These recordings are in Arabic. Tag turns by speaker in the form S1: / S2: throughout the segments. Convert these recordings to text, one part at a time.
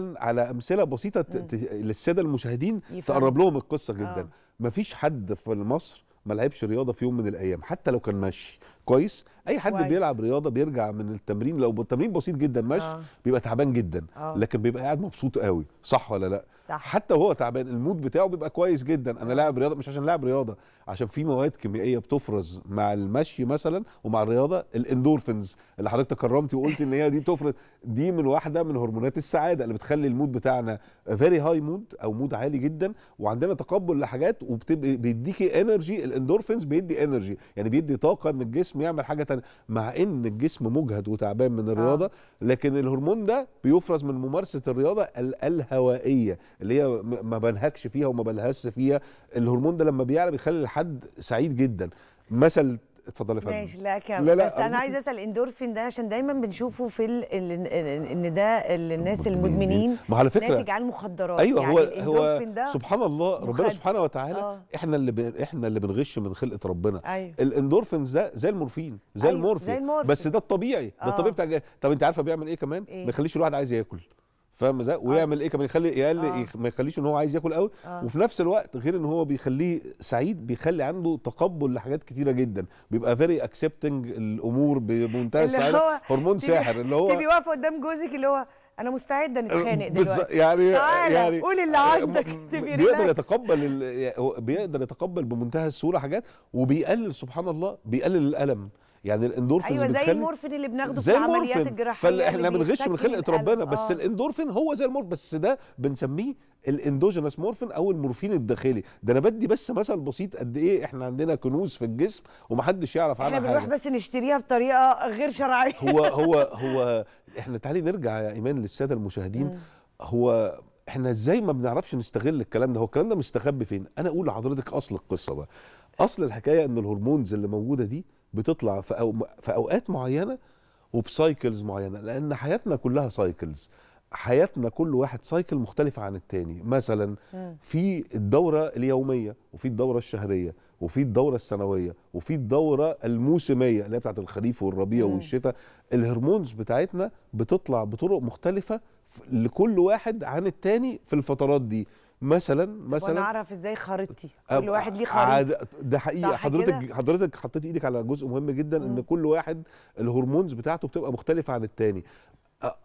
S1: على امثله بسيطه للساده المشاهدين يفهم. تقرب لهم القصه جدا آه. مفيش حد في مصر ما لعبش رياضه في يوم من الايام حتى لو كان ماشي كويس اي حد كويس. بيلعب رياضه بيرجع من التمرين لو التمرين بسيط جدا مش آه. بيبقى تعبان جدا آه. لكن بيبقى قاعد مبسوط قوي صح ولا لا صح. حتى وهو تعبان المود بتاعه بيبقى كويس جدا انا آه. لاعب رياضه مش عشان لاعب رياضه عشان في مواد كيميائيه بتفرز مع المشي مثلا ومع الرياضه الاندورفينز اللي حضرتك كرمتي وقلتي ان هي دي بتفرز دي من واحده من هرمونات السعاده اللي بتخلي المود بتاعنا فيري هاي مود او مود عالي جدا وعندنا تقبل لحاجات بيديكي انرجي الاندورفينز بيدي انرجي يعني بيدي طاقه ان الجسم الجسم يعمل حاجه تانية مع ان الجسم مجهد وتعبان من الرياضه آه. لكن الهرمون ده بيفرز من ممارسه الرياضه الهوائيه اللي هي ما بنهكش فيها وما بلهس فيها الهرمون ده لما بيعلى بيخلي الحد سعيد جدا مثل اتفضلي يا فندم ماشي
S2: لا كمل لا لا بس انا عايزه اسال الاندورفين ده عشان دايما بنشوفه في ال... ان ده الناس المدمنين ما على فكره ناتج عن المخدرات ايوه يعني هو هو
S1: سبحان الله مخد... ربنا سبحانه وتعالى أوه. احنا اللي ب... احنا اللي بنغش من خلقه ربنا أيوه. الاندورفين ده زي المورفين زي أيوه. المورفين بس ده الطبيعي ده الطبيعي آه. بتاع طب انت عارفه بيعمل ايه كمان إيه؟ ما يخليش الواحد عايز ياكل فاهم ازاي ويعمل ايه كمان يخلي يقل آه. ما يخليش ان هو عايز ياكل قوي آه. وفي نفس الوقت غير ان هو بيخليه سعيد بيخلي عنده تقبل لحاجات كتيره جدا بيبقى فيري اكسبتنج الامور بمنتهى السعاده هرمون ساحر اللي هو تبي
S2: واقفه قدام جوزك اللي هو انا مستعد نتخانق دلوقتي يعني تعالى يعني قول اللي عندك بيقدر
S1: يتقبل بيقدر يتقبل بمنتهى السهوله حاجات وبيقلل سبحان الله بيقلل الالم يعني الاندورفين ايوه زي المورفين
S2: اللي بناخده في العمليات الجراحيه فاحنا بنغش من خلقه ربنا بس آه.
S1: الاندورفين هو زي المورفين بس ده بنسميه الاندوجينس مورفين او المورفين الداخلي ده انا بدي بس مثل بسيط قد ايه احنا عندنا كنوز في الجسم ومحدش يعرف عنها احنا بنروح
S2: بس نشتريها بطريقه غير شرعيه هو
S1: هو هو احنا تعالي نرجع يا ايمان للساده المشاهدين هو احنا ازاي ما بنعرفش نستغل الكلام ده هو الكلام ده مستخبي فين انا اقول لحضرتك اصل القصه بقى اصل الحكايه ان الهرمونز اللي موجوده دي بتطلع في, في اوقات معينه وبسايكلز معينه لان حياتنا كلها سايكلز حياتنا كل واحد سايكل مختلف عن التاني مثلا في الدوره اليوميه وفي الدوره الشهريه وفي الدوره السنويه وفي الدوره الموسميه اللي هي بتاعت الخريف والربيع والشتاء الهرمونز بتاعتنا بتطلع بطرق مختلفه لكل واحد عن التاني في الفترات دي مثلا مثلا
S2: اعرف ازاي خريطتي كل واحد ليه خريطه ده حقيقه حضرتك كدا؟
S1: حضرتك حطيت ايدك على جزء مهم جدا ان كل واحد الهرمونز بتاعته بتبقى مختلفه عن التاني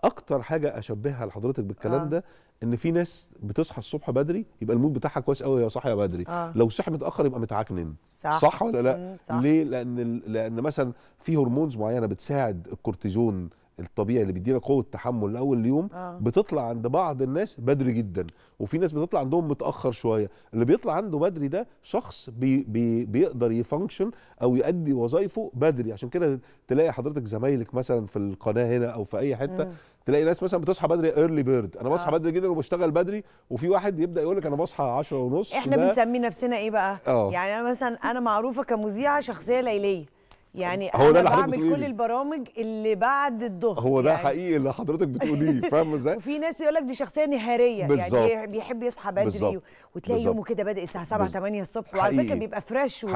S1: اكتر حاجه اشبهها لحضرتك بالكلام آه. ده ان في ناس بتصحى الصبح بدري يبقى المود بتاعها كويس قوي هي صاحيه بدري آه. لو صحي متاخر يبقى متعكنن صح, صح ولا لا صح. ليه لان لان مثلا في هرمونز معينه بتساعد الكورتيزون الطبيعي اللي بيدينا قوه تحمل لاول يوم آه. بتطلع عند بعض الناس بدري جدا وفي ناس بتطلع عندهم متاخر شويه اللي بيطلع عنده بدري ده شخص بي بي بيقدر يفانكشن او يؤدي وظائفه بدري عشان كده تلاقي حضرتك زمايلك مثلا في القناه هنا او في اي حته مم. تلاقي ناس مثلا بتصحى بدري ايرلي بيرد انا بصحى آه. بدري جدا وبشتغل بدري وفي واحد يبدا يقول لك انا بصحى 10 ونص احنا بنسمي
S2: نفسنا ايه بقى آه. يعني انا مثلا انا معروفه كمذيعه شخصيه ليليه يعني هو ده اللي حضرتك بعمل كل البرامج اللي بعد الظهر هو ده يعني حقيقي
S1: اللي حضرتك بتقوليه فاهم ازاي؟
S2: وفي ناس يقول لك دي شخصيه نهاريه بالزبط. يعني بيحب يصحى بدري بالزبط. وتلاقي بالزبط. يومه كده بادئ الساعه 7 8 الصبح وعلى فكره بيبقى فريش و...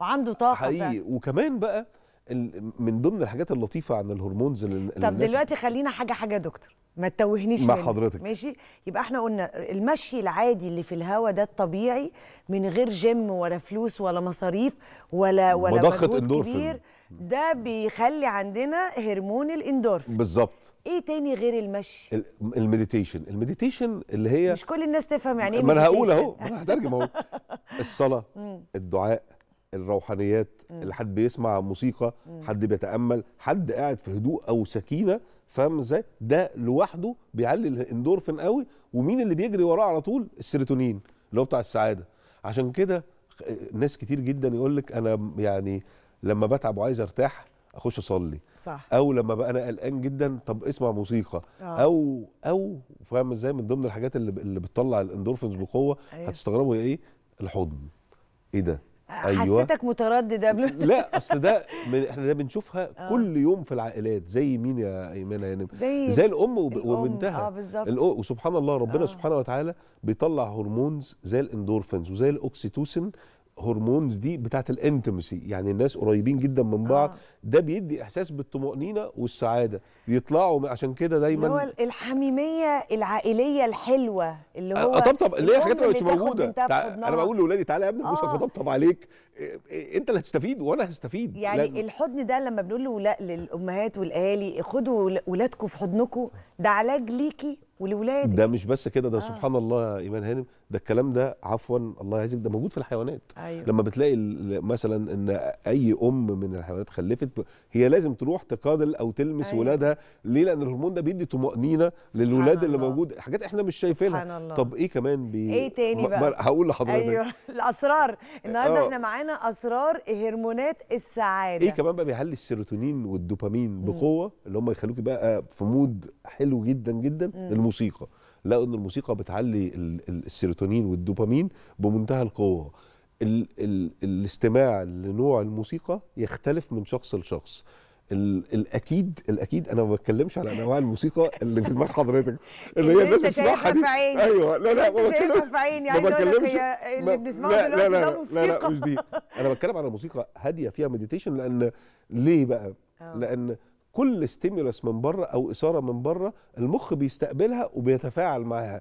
S2: وعنده طاقه حقيقي
S1: ف... وكمان بقى من ضمن الحاجات اللطيفه عن الهرمونز اللي طب دلوقتي
S2: خلينا حاجه حاجه يا دكتور
S1: ما تتوهنيش مع حضرتك
S2: ماشي يبقى احنا قلنا المشي العادي اللي في الهوا ده الطبيعي من غير جيم ولا فلوس ولا مصاريف ولا ولا مضخه كبير ده بيخلي عندنا هرمون الاندورفين بالظبط ايه تاني غير المشي
S1: المديتيشن المديتيشن اللي هي مش
S2: كل الناس تفهم يعني ايه ما انا هقول اهو ما انا هترجم
S1: اهو الصلاه الدعاء الروحانيات اللي حد بيسمع موسيقى حد بيتامل حد قاعد في هدوء او سكينه فاهم ازاي ده لوحده بيعلي الاندورفين قوي ومين اللي بيجري وراه على طول السيروتونين اللي هو بتاع السعاده عشان كده ناس كتير جدا يقول لك انا يعني لما بتعب وعايز ارتاح اخش اصلي صح او لما بقى انا قلقان جدا طب اسمع موسيقى آه. او او فاهم ازاي من ضمن الحاجات اللي اللي بتطلع الاندورفينز بقوه أيوه. هتستغربوا هي ايه الحضن ايه ده أيوة. حسيتك
S2: متردد قبل
S1: لا اصل ده من احنا ده بنشوفها آه. كل يوم في العائلات زي مين يا ايمان يا يعني نم زي, زي الام وبنتها آه وسبحان الله ربنا آه. سبحانه وتعالى بيطلع هرمونز زي الاندورفينز وزي الاوكسيتوسين هرمونز دي بتاعه الانتمسي يعني الناس قريبين جدا من آه. بعض آه. ده بيدي احساس بالطمانينه والسعاده يطلعوا عشان كده دايما هو
S2: الحميميه العائليه الحلوه اللي آه، هو آه، طب اللي هي حاجات مش موجوده انا بقول
S1: لاولادي تعالى يا ابني آه. آه. طبطب عليك انت اللي هتستفيد وانا هستفيد يعني لأن...
S2: الحضن ده لما بنقول للامهات والاهالي خدوا اولادكم في حضنكم ده علاج ليكي ولولادي
S1: ده مش بس كده ده آه. سبحان الله يا ايمان هانم ده الكلام ده عفوا الله يعزك ده موجود في الحيوانات أيوة. لما بتلاقي مثلا ان اي ام من الحيوانات خلفت هي لازم تروح تقادل او تلمس أيوة. ولادها ليه لان الهرمون ده بيدي طمانينه للولاد اللي الله. موجود حاجات احنا مش شايفينها طب ايه كمان بي... ايه تاني بقى هقول لحضرتك ايوه
S2: الاسرار النهارده آه. احنا معانا اسرار هرمونات السعاده ايه كمان
S1: بقى بيعلي السيروتونين والدوبامين بقوه اللي هم يخلوك بقى في مود حلو جدا جدا مم. الموسيقى لقوا ان الموسيقى بتعلي السيروتونين والدوبامين بمنتهى القوه ال ال الاستماع لنوع الموسيقى يختلف من شخص لشخص الاكيد الاكيد انا ما بتكلمش على انواع الموسيقى اللي في دماغ حضرتك اللي هي الناس بتسمعها دي ايوه لا لا ما شايفها في
S2: عيني عايز اقول لك هي اللي بنسمعه دلوقتي ده موسيقى لا لا مش
S1: دي انا بتكلم على موسيقى هاديه فيها مديتيشن لان ليه بقى؟ أوه. لان كل ستيمولس من بره او اثاره من بره المخ بيستقبلها وبيتفاعل معاها